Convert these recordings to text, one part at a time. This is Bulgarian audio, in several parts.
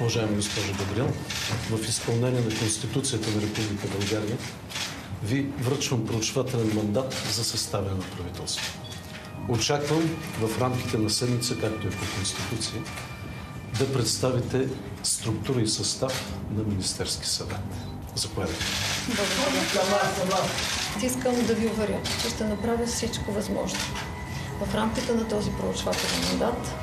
Уважаема госпожа Габриел, в изпълнение на Конституцията на Република България ви връчвам проучвателен мандат за съставяне на правителство. Очаквам в рамките на седмица, както е по Конституция, да представите структура и състав на Министерски съвет. Заповядайте. Благодаря. Искам да ви уверя, че ще направя всичко възможно. В рамките на този проучвателен мандат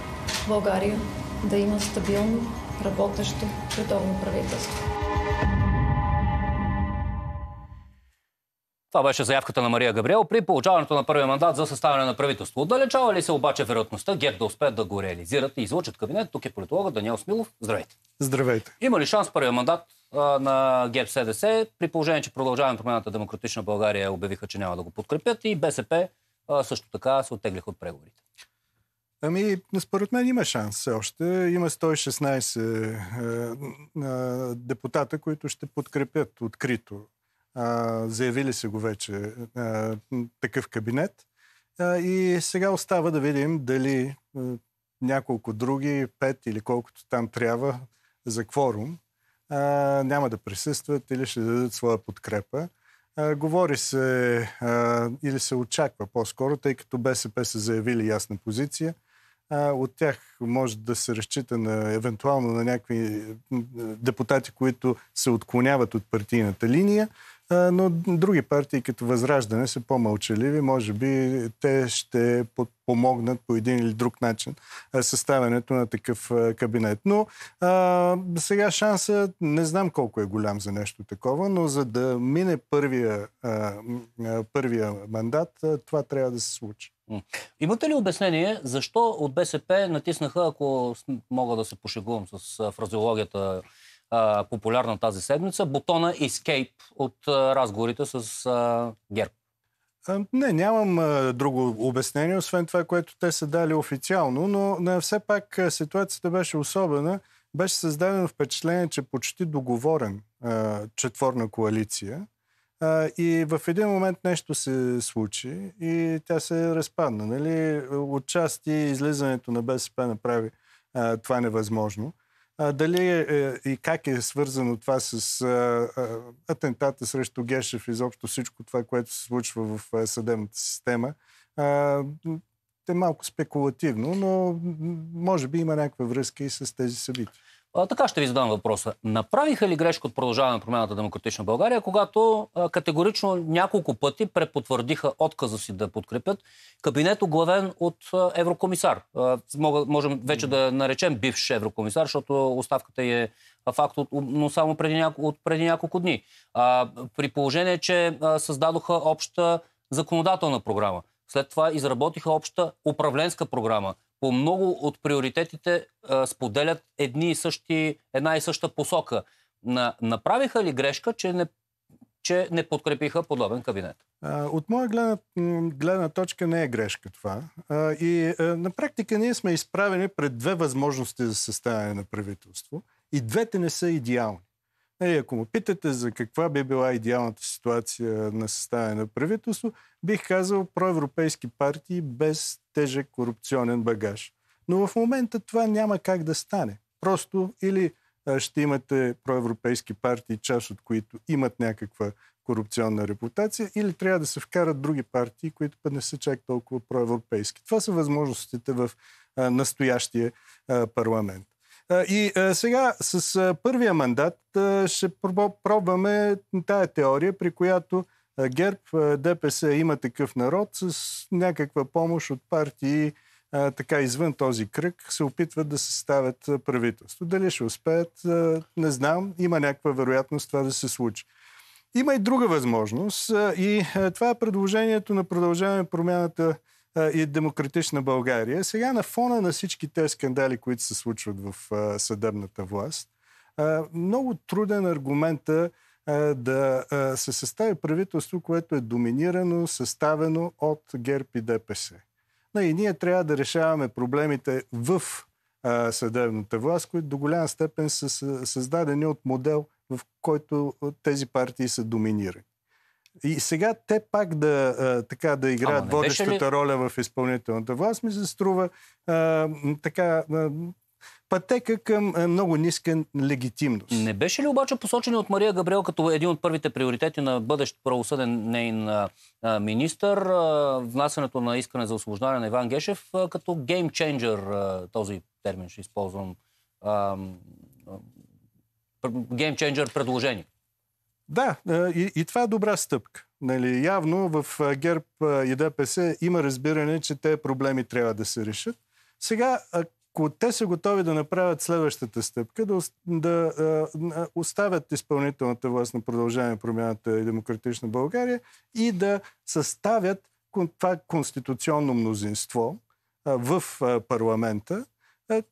България да има стабилно работещо редовно правителство. Това беше заявката на Мария Габриел при получаването на първия мандат за съставяне на правителство. Отдалечава ли се обаче вероятността ГЕК да успеят да го реализират и излучат кабинет? Тук е политологът Даниел Смилов. Здравейте. Здравейте. Има ли шанс първия мандат а, на ГЕП СДС, при положение, че продължаваме промената Демократична България обявиха, че няма да го подкрепят и БСП а, също така се оттеглиха от преговорите? Ами, според мен има шанс все още. Има 116 е, е, е, депутата, които ще подкрепят открито. Е, заявили се го вече е, такъв кабинет. Е, и сега остава да видим дали е, няколко други, пет или колкото там трябва за кворум, е, няма да присъстват или ще дадат своя подкрепа. Е, говори се е, или се очаква по-скоро, тъй като БСП са заявили ясна позиция, а, от тях може да се разчита на, евентуално на някакви депутати, които се отклоняват от партийната линия, а, но други партии като Възраждане са по-мълчаливи. Може би те ще помогнат по един или друг начин съставянето на такъв кабинет. Но а, сега шанса не знам колко е голям за нещо такова, но за да мине първия, а, първия мандат, това трябва да се случи. Имате ли обяснение защо от БСП натиснаха, ако мога да се пошегувам с фразеологията популярна тази седмица, бутона Escape от разговорите с ГЕРБ? Не, нямам друго обяснение, освен това, което те са дали официално, но на, все пак ситуацията беше особена. Беше създадено впечатление, че почти договорен четворна коалиция а, и в един момент нещо се случи и тя се разпадна. Нали? Отчасти излизането на БСП направи а, това невъзможно. А, дали е, е и как е свързано това с а, а, атентата срещу Гешев, и изобщо всичко това, което се случва в а, съдебната система, а, е малко спекулативно, но може би има някаква връзка и с тези събития. А, така ще ви задам въпроса. Направиха ли грешка от продължаване на промяната Демократична България, когато а, категорично няколко пъти препотвърдиха отказа си да подкрепят кабинет оглавен от а, еврокомисар? А, мога, можем вече да наречем бивш еврокомисар, защото оставката е факт, от, но само преди, няко, от преди няколко дни. А, при положение, че а, създадоха обща законодателна програма. След това изработиха обща управленска програма по много от приоритетите а, споделят едни и същи, една и съща посока. На, направиха ли грешка, че не, че не подкрепиха подобен кабинет? А, от моя гледна, гледна точка не е грешка това. А, и а, на практика ние сме изправени пред две възможности за съставяне на правителство. И двете не са идеални. И ако му питате за каква би била идеалната ситуация на съставяне на правителство, бих казал проевропейски партии без тежък корупционен багаж. Но в момента това няма как да стане. Просто или ще имате проевропейски партии, част от които имат някаква корупционна репутация, или трябва да се вкарат други партии, които пък не са чак толкова проевропейски. Това са възможностите в настоящия парламент. И сега с първия мандат ще пробваме тая теория, при която ГЕРБ, ДПС има такъв народ с някаква помощ от партии така извън този кръг се опитват да съставят правителство. Дали ще успеят, не знам. Има някаква вероятност това да се случи. Има и друга възможност и това е предложението на продължаване промяната и демократична България. Сега на фона на всички тези скандали, които се случват в съдебната власт, много труден аргумента да се състави правителство, което е доминирано, съставено от ГЕРБ и ДПС. Но и ние трябва да решаваме проблемите в съдебната власт, които до голяма степен са създадени от модел, в който тези партии са доминирани. И сега те пак да, а, така, да играят Ама, водещата ли... роля в изпълнителната власт ми се струва а, така а, пътека към много ниска легитимност. Не беше ли обаче посочен от Мария Габриел като един от първите приоритети на бъдещ правосъден нейн министър, внасянето на искане за освобождаване на Иван Гешев като геймченджер, този термин ще използвам, геймченджер предложение? Да, е, и, и това е добра стъпка. Нали, явно в е, ГЕРБ е, и ДПС има разбиране, че те проблеми трябва да се решат. Сега, ако те са готови да направят следващата стъпка, да, да оставят изпълнителната власт на продължение на промяната и демократична България и да съставят това конституционно мнозинство в парламента,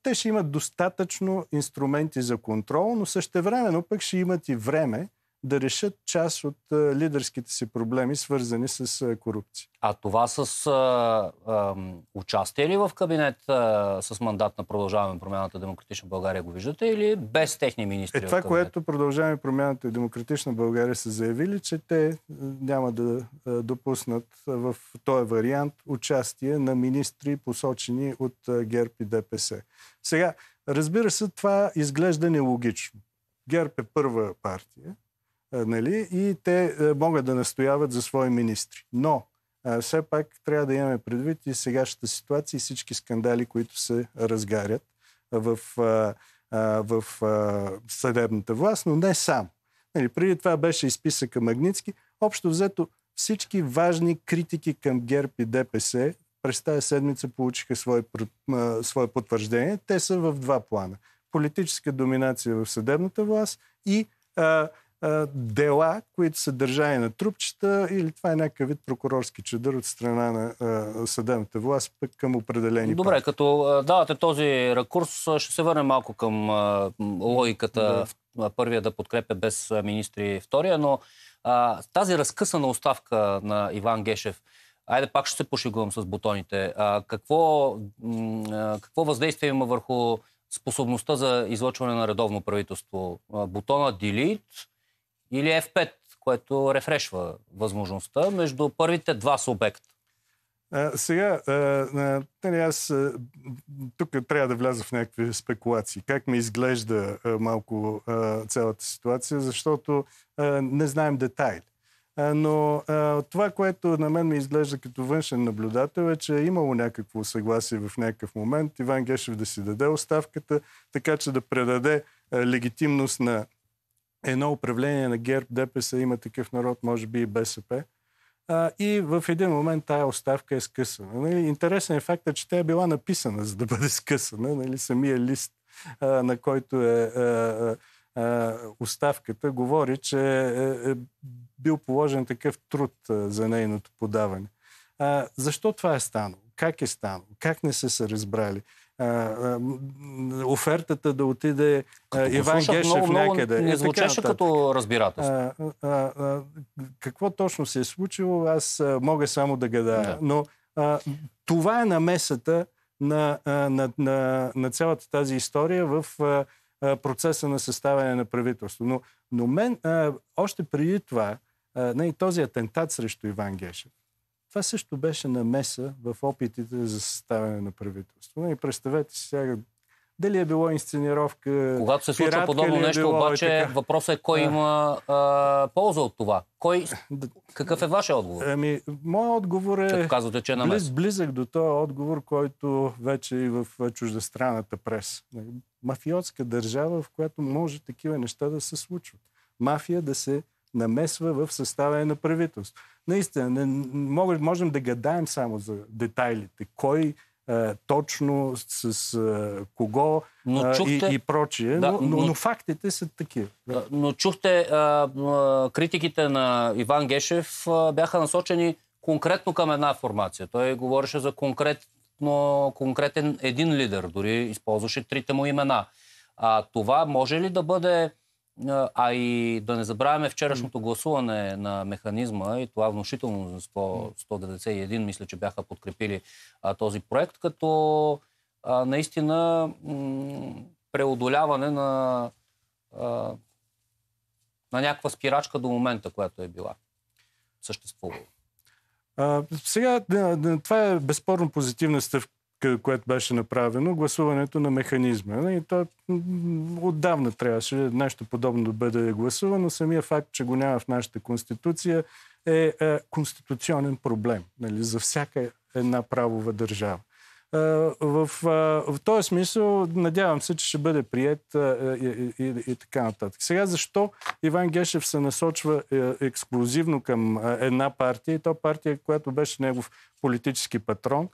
те ще имат достатъчно инструменти за контрол, но същевременно пък ще имат и време да решат част от лидерските си проблеми, свързани с корупция. А това с а, а, участие ли в кабинет а, с мандат на Продължаваме промяната Демократична България го виждате или без техни министри? Е, това, което Продължаваме промяната и Демократична България са заявили, че те няма да допуснат в този вариант участие на министри, посочени от ГЕРБ и ДПС. Сега, разбира се, това изглежда нелогично. ГЕРБ е първа партия, е, нали? и те е, могат да настояват за свои министри. Но е, все пак трябва да имаме предвид и сегашната ситуация и всички скандали, които се разгарят в, в съдебната власт, но не само. Нали, преди това беше изписъка Магницки. Общо взето всички важни критики към ГЕРБ и ДПС през тази седмица получиха свое, свое потвърждение. Те са в два плана. Политическа доминация в съдебната власт и а, дела, които са държани на трупчета или това е някакъв вид прокурорски чадър от страна на а, съдебната власт пък към определени Добре, като давате този ракурс, ще се върнем малко към а, логиката да. първия да подкрепя без министри втория, но а, тази разкъсана оставка на Иван Гешев, Айде пак ще се пошигувам с бутоните. А, какво, м- какво въздействие има върху способността за излъчване на редовно правителство? Бутона Delete, или F5, което рефрешва възможността между първите два субекта? сега, нали, аз тук трябва да вляза в някакви спекулации. Как ми изглежда малко цялата ситуация, защото не знаем детайли. Но това, което на мен ми изглежда като външен наблюдател е, че е имало някакво съгласие в някакъв момент Иван Гешев да си даде оставката, така че да предаде легитимност на едно управление на ГЕРБ, ДПС има такъв народ, може би и БСП. А, и в един момент тая оставка е скъсана. Нали? Интересен е факта, че тя е била написана, за да бъде скъсана. Нали? Самия лист, а, на който е а, а, оставката, говори, че е, е бил положен такъв труд а, за нейното подаване. А, защо това е станало? Как е станало? Как не са се разбрали? а, а, офертата да отиде а, Иван слушах, Гешев много, много някъде. Не е, звучеше като разбирателство. А, а, а, какво точно се е случило, аз а, мога само да гадая. Да. Но а, това е намесата на, а, на, на, на цялата тази история в а, процеса на съставяне на правителство. Но, но мен а, още преди това, а, не, този атентат срещу Иван Гешев, това също беше намеса в опитите за съставяне на правителство. И нали, представете си сега дали е било инсценировка. Когато се случва подобно е нещо, било, обаче въпросът е кой има а, полза от това. Кой... Какъв е вашия отговор? Ами, моят отговор е, казвате, че е близ, близък до този отговор, който вече и в чуждестранната прес. Мафиотска държава, в която може такива неща да се случват. Мафия да се намесва в съставяне на правителство. Наистина, не, можем, можем да гадаем само за детайлите. Кой а, е, точно с а, е, кого но а, е, и, и прочие. Да, но, но, но, но фактите са такива. Да. Но чухте, а, критиките на Иван Гешев а, бяха насочени конкретно към една формация. Той говореше за конкретно, конкретен един лидер, дори използваше трите му имена. А това може ли да бъде а и да не забравяме вчерашното гласуване на механизма и това внушително за 191, мисля, че бяха подкрепили а, този проект, като а, наистина м- преодоляване на, а, на някаква спирачка до момента, която е била съществувала. сега, това е безспорно позитивна стъпка което беше направено, гласуването на механизма. И то отдавна трябваше нещо подобно да бъде гласувано. Самия факт, че го няма в нашата конституция, е, е конституционен проблем нали, за всяка една правова държава. Е, в, е, в този смисъл надявам се, че ще бъде прият и, е, и, и така нататък. Сега защо Иван Гешев се насочва ексклюзивно към една партия и то партия, която беше негов политически патрон,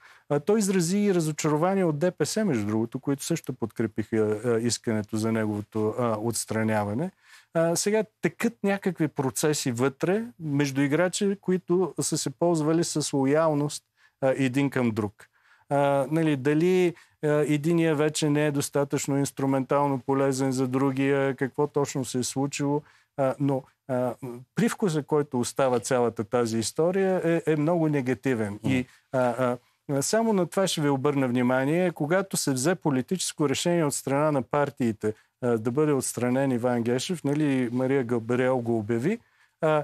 той изрази и разочарование от ДПС, между другото, които също подкрепиха искането за неговото отстраняване. А, сега текат някакви процеси вътре между играчи, които са се ползвали с лоялност а, един към друг а, нали, дали а, единия вече не е достатъчно инструментално полезен за другия, какво точно се е случило. А, но а, привкуса, който остава цялата тази история, е, е много негативен. Mm. И а, а, само на това ще ви обърна внимание. Когато се взе политическо решение от страна на партиите а, да бъде отстранен Иван Гешев, нали, Мария Габриел го обяви, а,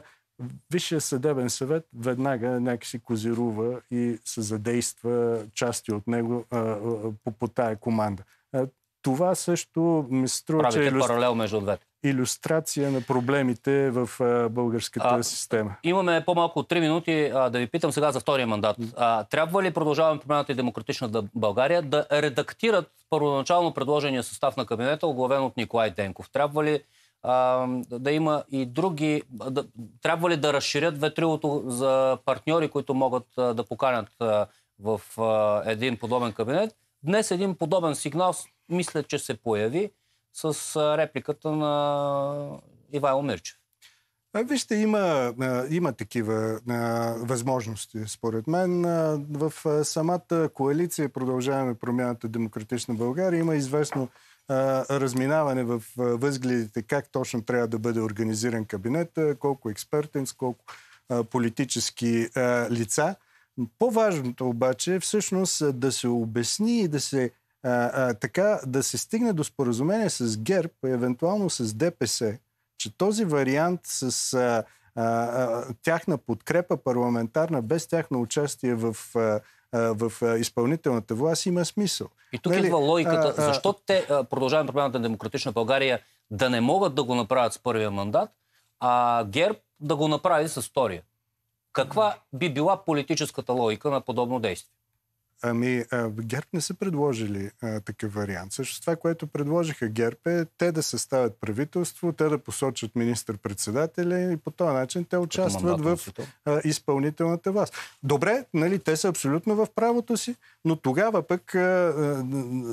Висшия съдебен съвет веднага някакси козирува и се задейства части от него а, по, по тая команда. А, това също ми струва, Правите че е иллюстр... паралел между двете. Иллюстрация на проблемите в а, българската а, система. Имаме по-малко от 3 минути а, да ви питам сега за втория мандат. А, трябва ли продължаваме промяната и демократична България да редактират първоначално предложения състав на кабинета, оглавен от Николай Денков? Трябва ли а, да има и други. Да, трябва ли да разширят ветрилото за партньори, които могат а, да поканят а, в а, един подобен кабинет? Днес един подобен сигнал, мисля, че се появи с а, репликата на Ивайло Мирчев. Вижте, има, има такива възможности, според мен. В самата коалиция Продължаваме промяната Демократична България има известно разминаване в възгледите как точно трябва да бъде организиран кабинет, колко експертен, колко политически лица. По-важното обаче е всъщност да се обясни и да се а, а, така да се стигне до споразумение с ГЕРБ, евентуално с ДПС, че този вариант с а, а, тяхна подкрепа парламентарна, без тяхно участие в а, в изпълнителната власт има смисъл. И тук нали, идва логиката. А, а... Защо те, продължават проблемата на демократична България, да не могат да го направят с първия мандат, а ГЕРБ да го направи с втория? Каква би била политическата логика на подобно действие? Ами, ГЕРБ не са предложили а, такъв вариант. Също това, което предложиха ГЕРБ е те да съставят правителство, те да посочат министр-председателя и по този начин те участват в а, изпълнителната власт. Добре, нали, те са абсолютно в правото си, но тогава пък а, а,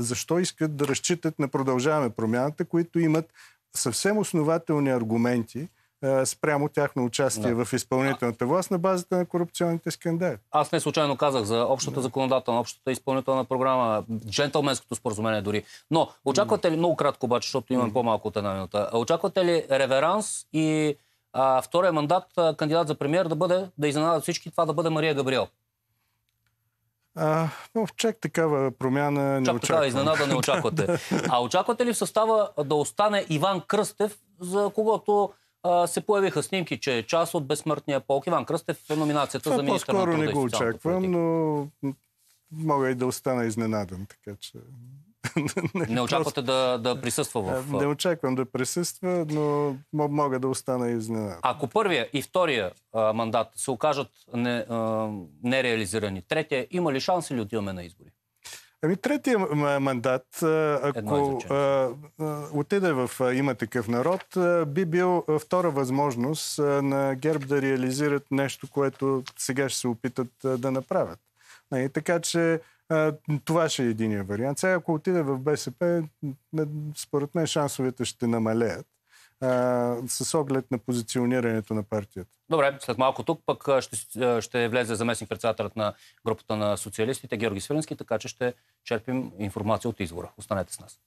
защо искат да разчитат на продължаваме промяната, които имат съвсем основателни аргументи, е, спрямо тяхно участие да. в изпълнителната власт на базата на корупционните скандали. Аз не случайно казах за общата да. законодателна, общата изпълнителна програма, джентълменското споразумение дори. Но очаквате ли, много кратко обаче, защото имам по-малко от една минута, очаквате ли реверанс и а, втория мандат кандидат за премьер да бъде, да изненада всички, това да бъде Мария Габриел? А, но в чек такава промяна не Чак очаквам. такава изненада не очаквате. а очаквате ли в състава да остане Иван Кръстев, за когото се появиха снимки, че е част от безсмъртния полк. Иван Кръстев е номинацията Това за министър на труда не го очаквам, но мога и да остана изненадан, така че... Е не очаквате да, да присъства в... Е, не очаквам да присъства, но мога да остана изненадан. Ако първия и втория мандат се окажат не, нереализирани, третия, има ли шанс или отиваме на избори? Ами третия мандат, ако отиде в има такъв народ, би бил втора възможност на ГЕРБ да реализират нещо, което сега ще се опитат да направят. И нали, така че това ще е единия вариант. Сега ако отиде в БСП, според мен шансовете ще намалеят а, с оглед на позиционирането на партията. Добре, след малко тук пък ще, ще влезе заместник председателят на групата на социалистите Георги Свиленски, така че ще черпим информация от извора. Останете с нас.